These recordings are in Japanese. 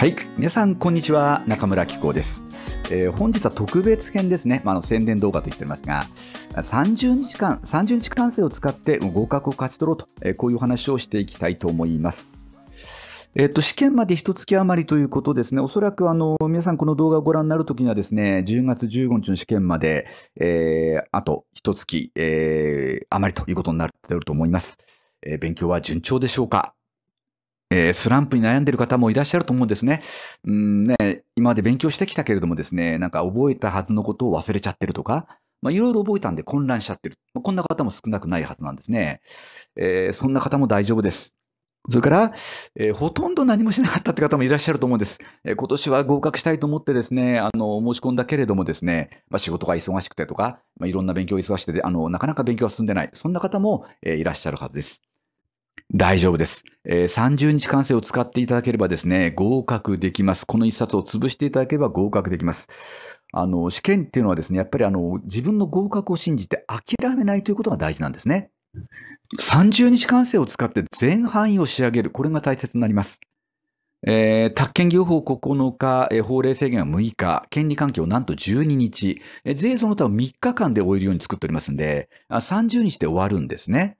はい。皆さん、こんにちは。中村紀子です。えー、本日は特別編ですね。まあ、の宣伝動画と言っておりますが、30日間、30日間制を使って合格を勝ち取ろうと、えー、こういうお話をしていきたいと思います。えっと、試験まで一月余りということですね、おそらくあの皆さん、この動画をご覧になるときには、ですね10月15日の試験まで、えー、あと一月、えー、余りということになっていると思います。えー、勉強は順調でしょうか。えー、スランプに悩んでいる方もいらっしゃると思うんですね。うんね、今まで勉強してきたけれどもですね、なんか覚えたはずのことを忘れちゃってるとか、まあ、いろいろ覚えたんで混乱しちゃってる。まあ、こんな方も少なくないはずなんですね。えー、そんな方も大丈夫です。それから、えー、ほとんど何もしなかったって方もいらっしゃると思うんです。えー、今年は合格したいと思ってですね、あの、申し込んだけれどもですね、まあ、仕事が忙しくてとか、まあ、いろんな勉強忙しくて、あの、なかなか勉強が進んでない。そんな方も、えー、いらっしゃるはずです。大丈夫です。えー、30日完成を使っていただければですね、合格できます。この一冊を潰していただければ合格できます。あの、試験っていうのはですね、やっぱりあの、自分の合格を信じて諦めないということが大事なんですね。30日完成を使って全範囲を仕上げる。これが大切になります。えー、宅建業法9日、えー、法令制限は6日、権利関係をなんと12日、えー、税その他を3日間で終えるように作っておりますんで、あ30日で終わるんですね。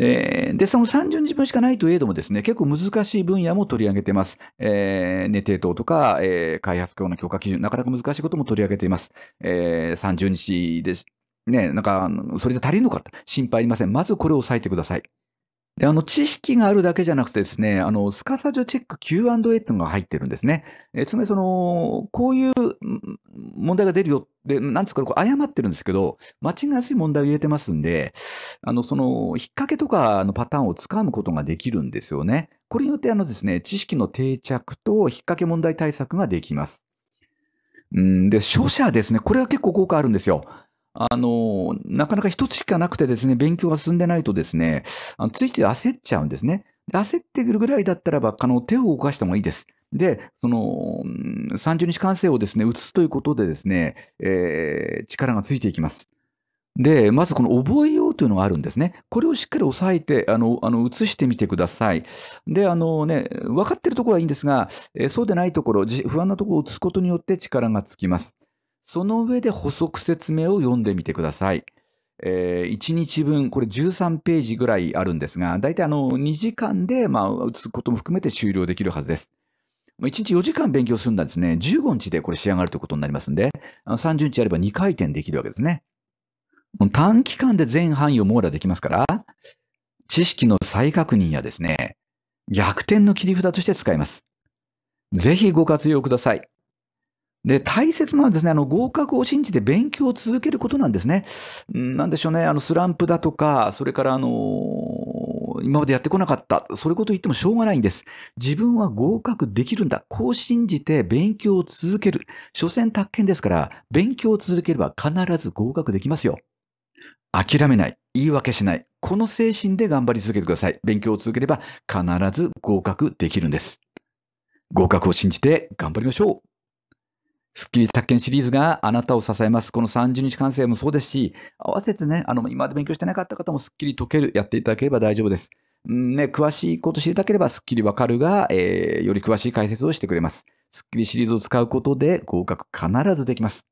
えー、で、その三十日分しかないといえどもですね、結構難しい分野も取り上げてます。えー、ネテ等とか、えー、開発協の強化基準、なかなか難しいことも取り上げています。えー、30日です。ね、なんか、それで足りるのか心配ありません。まずこれを押さえてください。で、あの、知識があるだけじゃなくてですね、あの、スカサジョチェック Q&A っていうのが入ってるんですね。えつまり、その、こういう問題が出るよって、なんですか、これ誤ってるんですけど、間違いやすい問題を入れてますんで、あの、その、引っ掛けとかのパターンをつかむことができるんですよね。これによって、あのですね、知識の定着と引っ掛け問題対策ができます。うんで、書写ですね。これは結構効果あるんですよ。あの、なかなか一つしかなくてですね、勉強が進んでないとですね、あのついつい焦っちゃうんですね。焦ってくるぐらいだったらば、あの、手を動かした方がいいです。で、その、30日完成をですね、移すということでですね、えー、力がついていきます。で、まずこの覚えようというのがあるんですね。これをしっかり押さえて、あの、あの、移してみてください。で、あのね、分かってるところはいいんですが、えそうでないところ、不安なところを移すことによって力がつきます。その上で補足説明を読んでみてください。えー、1日分、これ13ページぐらいあるんですが、大体あの2時間で、まあ、打つことも含めて終了できるはずです。1日4時間勉強するんだですね、15日でこれ仕上がるということになりますんで、30日やれば2回転できるわけですね。短期間で全範囲を網羅できますから、知識の再確認やですね、逆転の切り札として使います。ぜひご活用ください。で大切なのはですねあの合格を信じて勉強を続けることなんですね。なんでしょうね、あのスランプだとか、それからあの今までやってこなかった、そういうことを言ってもしょうがないんです。自分は合格できるんだ、こう信じて勉強を続ける、所詮宅建ですから、勉強を続ければ必ず合格できますよ。諦めない、言い訳しない、この精神で頑張り続けてください。勉強を続ければ必ず合格できるんです。合格を信じて頑張りましょう。スッキリ宅建シリーズがあなたを支えます。この30日完成もそうですし、合わせてね、あの、今まで勉強してなかった方もスッキリ解ける、やっていただければ大丈夫です。んね、詳しいこと知りたければスッキリわかるが、えー、より詳しい解説をしてくれます。スッキリシリーズを使うことで合格必ずできます。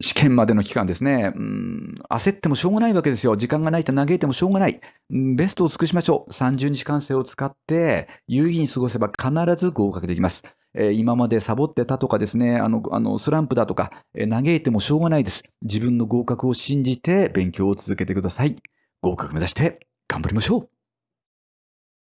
試験までの期間ですね。うん、焦ってもしょうがないわけですよ。時間がないと嘆いてもしょうがない。ベストを尽くしましょう。30日完成を使って、有意義に過ごせば必ず合格できます。え今までサボってたとかですね、あの、あのスランプだとか、え嘆いてもしょうがないです。自分の合格を信じて勉強を続けてください。合格目指して頑張りましょう